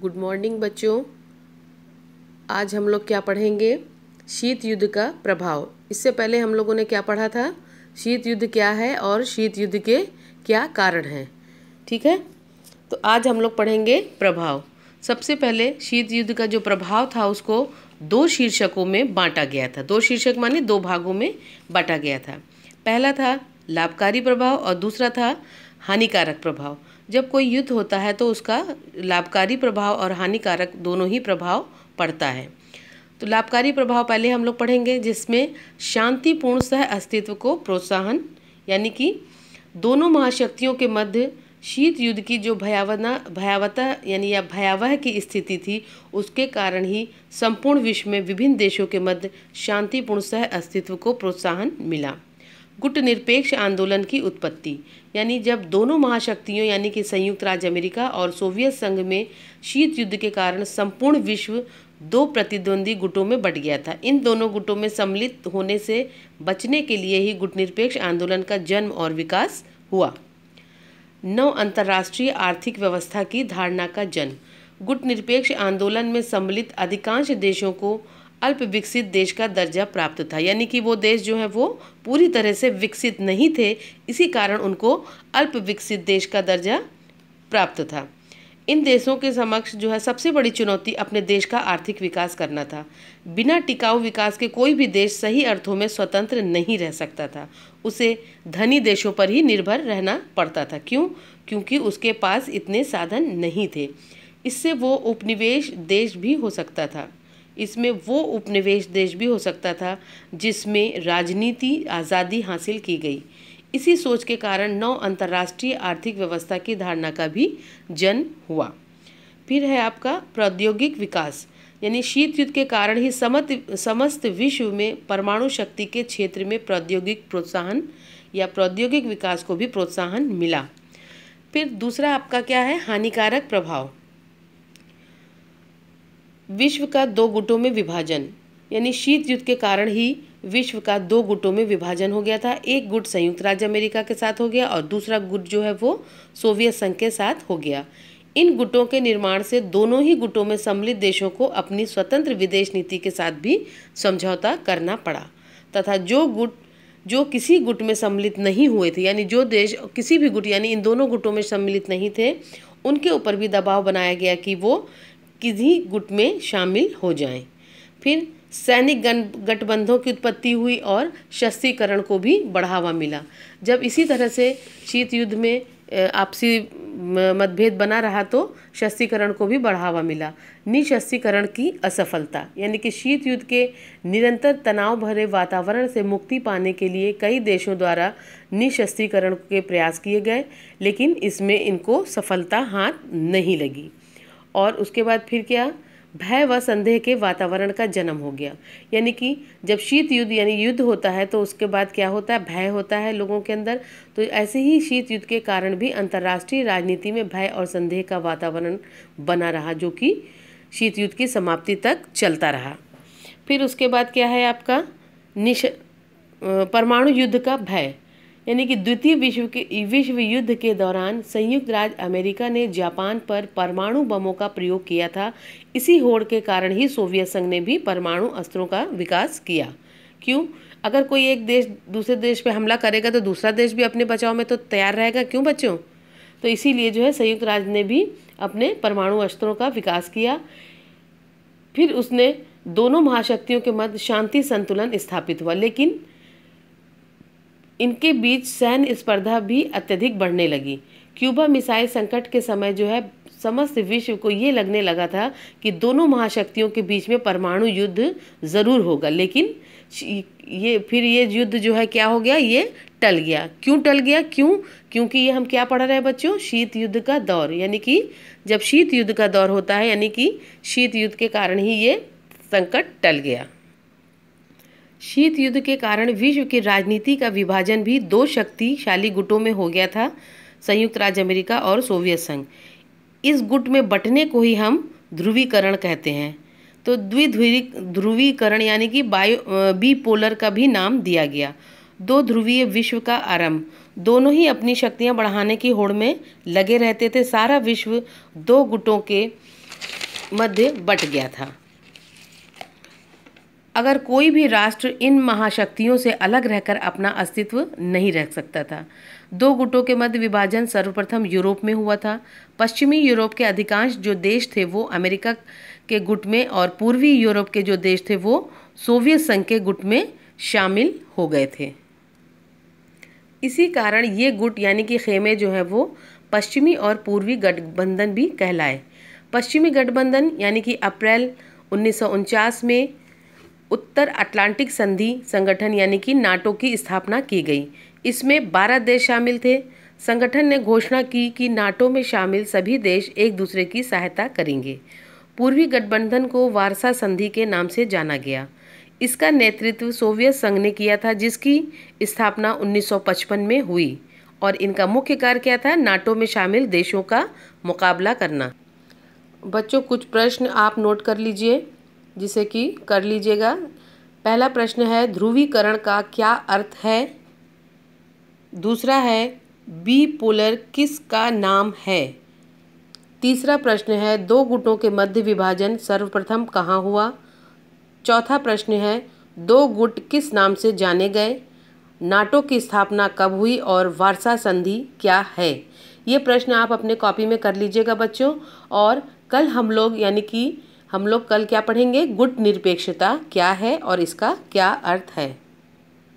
Good morning बच्चों आज हम लोग क्या पढ़ेंगे शीत युद्ध का प्रभाव इससे पहले हम लोगों ने क्या पढ़ा था शीत युद्ध क्या है और शीत युद्ध के क्या कारण हैं ठीक है तो आज हम लोग पढ़ेंगे प्रभाव सबसे पहले शीत युद्ध का जो प्रभाव था उसको दो शीर्षकों में बांटा गया था दो शीर्षक माने दो भागों में बांटा गया था पहला था लाभकारी प्रभाव और दूसरा था हानिकारक प्रभाव जब कोई युद्ध होता है तो उसका लाभकारी प्रभाव और हानिकारक दोनों ही प्रभाव पड़ता है तो लाभकारी प्रभाव पहले हम लोग पढ़ेंगे जिसमें शांतिपूर्ण सह अस्तित्व को प्रोत्साहन यानी कि दोनों महाशक्तियों के मध्य शीत युद्ध की जो भयावना भयावता यानी या भयावह की स्थिति थी उसके कारण ही संपूर्ण विश्व में विभिन्न देशों के मध्य शांतिपूर्ण सह अस्तित्व को प्रोत्साहन मिला गुट निरपेक्ष आंदोलन की उत्पत्ति यानी जब दोनों महाशक्तियों यानी कि संयुक्त राज्य अमेरिका और सोवियत संघ में शीत युद्ध के कारण संपूर्ण विश्व दो प्रतिद्वंदी गुटों में बट गया था इन दोनों गुटों में सम्मिलित होने से बचने के लिए ही गुटनिरपेक्ष आंदोलन का जन्म और विकास हुआ नौ अंतर्राष्ट्रीय आर्थिक व्यवस्था की धारणा का जन्म गुटनिरपेक्ष आंदोलन में सम्मिलित अधिकांश देशों को अल्प विकसित देश का दर्जा प्राप्त था यानी कि वो देश जो है वो पूरी तरह से विकसित नहीं थे इसी कारण उनको अल्प विकसित देश का दर्जा प्राप्त था इन देशों के समक्ष जो है सबसे बड़ी चुनौती अपने देश का आर्थिक विकास करना था बिना टिकाऊ विकास के कोई भी देश सही अर्थों में स्वतंत्र नहीं रह सकता था उसे धनी देशों पर ही निर्भर रहना पड़ता था क्यों क्योंकि उसके पास इतने साधन नहीं थे इससे वो उपनिवेश देश भी हो सकता था इसमें वो उपनिवेश देश भी हो सकता था जिसमें राजनीति आज़ादी हासिल की गई इसी सोच के कारण नौ अंतर्राष्ट्रीय आर्थिक व्यवस्था की धारणा का भी जन्म हुआ फिर है आपका प्रौद्योगिक विकास यानी शीत युद्ध के कारण ही समत समस्त विश्व में परमाणु शक्ति के क्षेत्र में प्रौद्योगिक प्रोत्साहन या प्रौद्योगिक विकास को भी प्रोत्साहन मिला फिर दूसरा आपका क्या है हानिकारक प्रभाव विश्व का दो गुटों में विभाजन यानी शीत युद्ध के कारण ही विश्व का दो गुटों में विभाजन हो गया था एक गुट संयुक्त राज्य अमेरिका के साथ हो गया और दूसरा गुट जो है वो सोवियत संघ के साथ हो गया इन गुटों के निर्माण से दोनों ही गुटों में सम्मिलित देशों को अपनी स्वतंत्र विदेश नीति के साथ भी समझौता करना पड़ा तथा जो गुट जो किसी गुट में सम्मिलित नहीं हुए थे यानी जो देश किसी भी गुट यानी इन दोनों गुटों में सम्मिलित नहीं थे उनके ऊपर भी दबाव बनाया गया कि वो किसी गुट में शामिल हो जाएं। फिर सैनिक गण गठबंधों की उत्पत्ति हुई और शस्त्रीकरण को भी बढ़ावा मिला जब इसी तरह से शीत युद्ध में आपसी मतभेद बना रहा तो शस्त्रीकरण को भी बढ़ावा मिला निशस्त्रीकरण की असफलता यानी कि शीत युद्ध के निरंतर तनाव भरे वातावरण से मुक्ति पाने के लिए कई देशों द्वारा निशस्त्रीकरण के प्रयास किए गए लेकिन इसमें इनको सफलता हाथ नहीं लगी और उसके बाद फिर क्या भय व संदेह के वातावरण का जन्म हो गया यानी कि जब शीत युद्ध यानी युद्ध होता है तो उसके बाद क्या होता है भय होता है लोगों के अंदर तो ऐसे ही शीत युद्ध के कारण भी अंतर्राष्ट्रीय राजनीति में भय और संदेह का वातावरण बना रहा जो कि शीत युद्ध की समाप्ति तक चलता रहा फिर उसके बाद क्या है आपका निश परमाणु युद्ध का भय यानी कि द्वितीय विश्व के विश्व युद्ध के दौरान संयुक्त राज्य अमेरिका ने जापान पर परमाणु बमों का प्रयोग किया था इसी होड़ के कारण ही सोवियत संघ ने भी परमाणु अस्त्रों का विकास किया क्यों अगर कोई एक देश दूसरे देश पर हमला करेगा तो दूसरा देश भी अपने बचाव में तो तैयार रहेगा क्यों बच्चों तो इसीलिए जो है संयुक्त राज्य ने भी अपने परमाणु अस्त्रों का विकास किया फिर उसने दोनों महाशक्तियों के मध्य शांति संतुलन स्थापित हुआ लेकिन इनके बीच सैन्य स्पर्धा भी अत्यधिक बढ़ने लगी क्यूबा मिसाइल संकट के समय जो है समस्त विश्व को ये लगने लगा था कि दोनों महाशक्तियों के बीच में परमाणु युद्ध ज़रूर होगा लेकिन ये फिर ये युद्ध जो है क्या हो गया ये टल गया क्यों टल गया क्यों क्योंकि ये हम क्या पढ़ रहे हैं बच्चों शीत युद्ध का दौर यानी कि जब शीत युद्ध का दौर होता है यानी कि शीत युद्ध के कारण ही ये संकट टल गया शीत युद्ध के कारण विश्व की राजनीति का विभाजन भी दो शक्तिशाली गुटों में हो गया था संयुक्त राज्य अमेरिका और सोवियत संघ इस गुट में बटने को ही हम ध्रुवीकरण कहते हैं तो द्विध्रुवी ध्रुवीकरण यानी कि बायो बी पोलर का भी नाम दिया गया दो ध्रुवीय विश्व का आरंभ दोनों ही अपनी शक्तियां बढ़ाने की होड़ में लगे रहते थे सारा विश्व दो गुटों के मध्य बट गया था अगर कोई भी राष्ट्र इन महाशक्तियों से अलग रहकर अपना अस्तित्व नहीं रख सकता था दो गुटों के मध्य विभाजन सर्वप्रथम यूरोप में हुआ था पश्चिमी यूरोप के अधिकांश जो देश थे वो अमेरिका के गुट में और पूर्वी यूरोप के जो देश थे वो सोवियत संघ के गुट में शामिल हो गए थे इसी कारण ये गुट यानी कि खेमे जो है वो पश्चिमी और पूर्वी गठबंधन भी कहलाए पश्चिमी गठबंधन यानी कि अप्रैल उन्नीस में उत्तर अटलांटिक संधि संगठन यानी कि नाटो की स्थापना की गई इसमें बारह देश शामिल थे संगठन ने घोषणा की कि नाटो में शामिल सभी देश एक दूसरे की सहायता करेंगे पूर्वी गठबंधन को वारसा संधि के नाम से जाना गया इसका नेतृत्व सोवियत संघ ने किया था जिसकी स्थापना 1955 में हुई और इनका मुख्य कार्य क्या था नाटो में शामिल देशों का मुकाबला करना बच्चों कुछ प्रश्न आप नोट कर लीजिए जिसे कि कर लीजिएगा पहला प्रश्न है ध्रुवीकरण का क्या अर्थ है दूसरा है बी पोलर किस का नाम है तीसरा प्रश्न है दो गुटों के मध्य विभाजन सर्वप्रथम कहाँ हुआ चौथा प्रश्न है दो गुट किस नाम से जाने गए नाटो की स्थापना कब हुई और वारसा संधि क्या है ये प्रश्न आप अपने कॉपी में कर लीजिएगा बच्चों और कल हम लोग यानी कि हम लोग कल क्या पढ़ेंगे गुट निरपेक्षता क्या है और इसका क्या अर्थ है